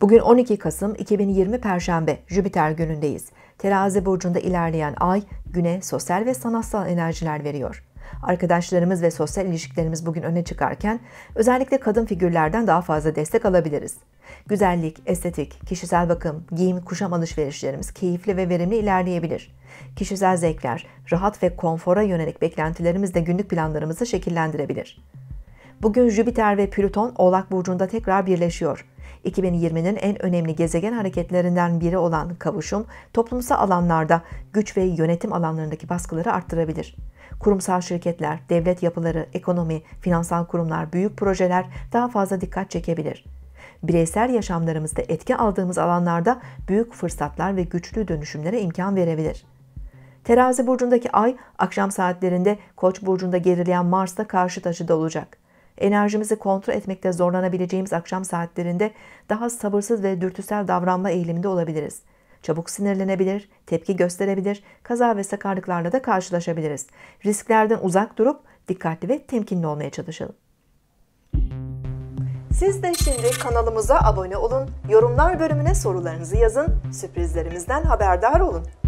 Bugün 12 Kasım 2020 Perşembe Jüpiter günündeyiz. Terazi burcunda ilerleyen ay güne sosyal ve sanatsal enerjiler veriyor. Arkadaşlarımız ve sosyal ilişkilerimiz bugün öne çıkarken özellikle kadın figürlerden daha fazla destek alabiliriz. Güzellik, estetik, kişisel bakım, giyim, kuşam alışverişlerimiz keyifli ve verimli ilerleyebilir. Kişisel zevkler, rahat ve konfora yönelik beklentilerimiz de günlük planlarımızı şekillendirebilir. Bugün Jüpiter ve Plüton Oğlak burcunda tekrar birleşiyor. 2020'nin en önemli gezegen hareketlerinden biri olan kavuşum, toplumsal alanlarda güç ve yönetim alanlarındaki baskıları arttırabilir. Kurumsal şirketler, devlet yapıları, ekonomi, finansal kurumlar, büyük projeler daha fazla dikkat çekebilir. Bireysel yaşamlarımızda etki aldığımız alanlarda büyük fırsatlar ve güçlü dönüşümlere imkan verebilir. Terazi burcundaki ay akşam saatlerinde Koç burcunda gerileyen Mars'ta karşı taşıda olacak enerjimizi kontrol etmekte zorlanabileceğimiz akşam saatlerinde daha sabırsız ve dürtüsel davranma eğiliminde olabiliriz. Çabuk sinirlenebilir, tepki gösterebilir, kaza ve sakarlıklarla da karşılaşabiliriz. Risklerden uzak durup dikkatli ve temkinli olmaya çalışalım. Siz de şimdi kanalımıza abone olun, yorumlar bölümüne sorularınızı yazın, sürprizlerimizden haberdar olun.